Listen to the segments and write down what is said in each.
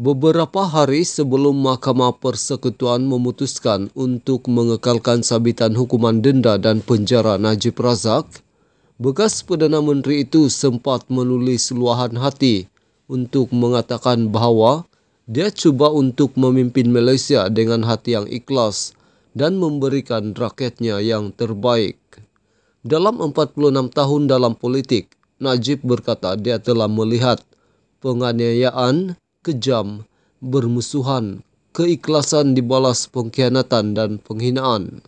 Beberapa hari sebelum Mahkamah Persekutuan memutuskan untuk mengekalkan sabitan hukuman denda dan penjara Najib Razak, bekas Perdana Menteri itu sempat menulis luahan hati untuk mengatakan bahawa dia cuba untuk memimpin Malaysia dengan hati yang ikhlas dan memberikan rakyatnya yang terbaik. Dalam 46 tahun dalam politik, Najib berkata dia telah melihat penganiayaan, kejam, bermusuhan, keikhlasan dibalas pengkhianatan dan penghinaan.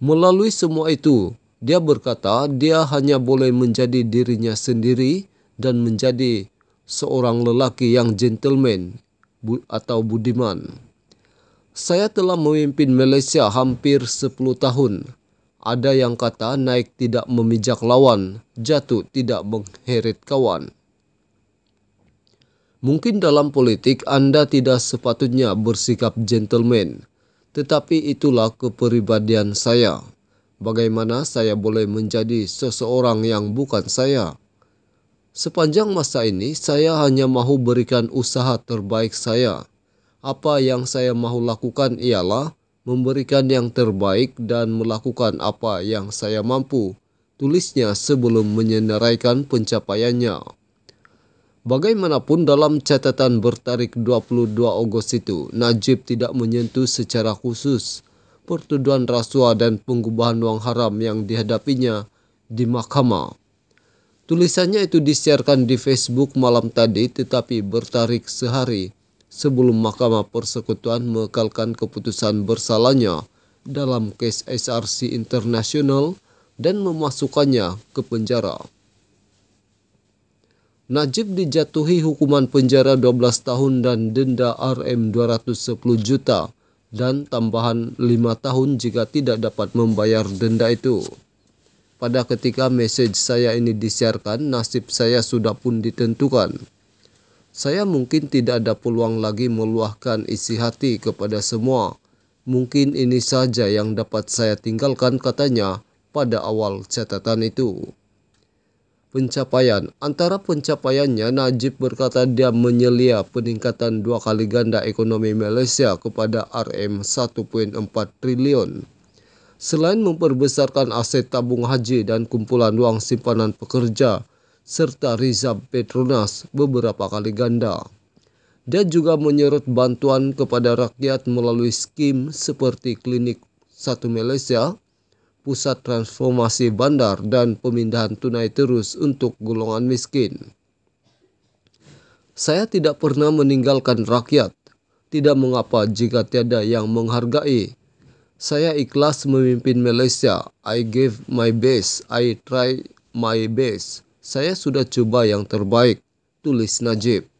Melalui semua itu, dia berkata dia hanya boleh menjadi dirinya sendiri dan menjadi seorang lelaki yang gentleman atau budiman. Saya telah memimpin Malaysia hampir 10 tahun. Ada yang kata naik tidak memijak lawan, jatuh tidak mengheret kawan. Mungkin dalam politik Anda tidak sepatutnya bersikap gentleman, tetapi itulah kepribadian saya. Bagaimana saya boleh menjadi seseorang yang bukan saya? Sepanjang masa ini, saya hanya mahu berikan usaha terbaik saya. Apa yang saya mahu lakukan ialah memberikan yang terbaik dan melakukan apa yang saya mampu. Tulisnya sebelum menyenaraikan pencapaiannya. Bagaimanapun dalam catatan bertarik 22 Agustus itu, Najib tidak menyentuh secara khusus pertuduhan rasuah dan pengubahan uang haram yang dihadapinya di mahkamah. Tulisannya itu disiarkan di Facebook malam tadi tetapi bertarik sehari sebelum Mahkamah Persekutuan mengekalkan keputusan bersalahnya dalam kes SRC Internasional dan memasukkannya ke penjara. Najib dijatuhi hukuman penjara 12 tahun dan denda RM 210 juta dan tambahan 5 tahun jika tidak dapat membayar denda itu. Pada ketika message saya ini disiarkan, nasib saya sudah pun ditentukan. Saya mungkin tidak ada peluang lagi meluahkan isi hati kepada semua. Mungkin ini saja yang dapat saya tinggalkan katanya pada awal catatan itu pencapaian. Antara pencapaiannya, Najib berkata dia menyelia peningkatan dua kali ganda ekonomi Malaysia kepada RM 1.4 triliun. Selain memperbesarkan aset tabung haji dan kumpulan uang simpanan pekerja, serta Rizab Petronas beberapa kali ganda. Dia juga menyerut bantuan kepada rakyat melalui skim seperti Klinik Satu Malaysia, pusat transformasi bandar dan pemindahan tunai terus untuk golongan miskin. Saya tidak pernah meninggalkan rakyat. Tidak mengapa jika tiada yang menghargai. Saya ikhlas memimpin Malaysia. I give my best. I try my best. Saya sudah coba yang terbaik. Tulis Najib.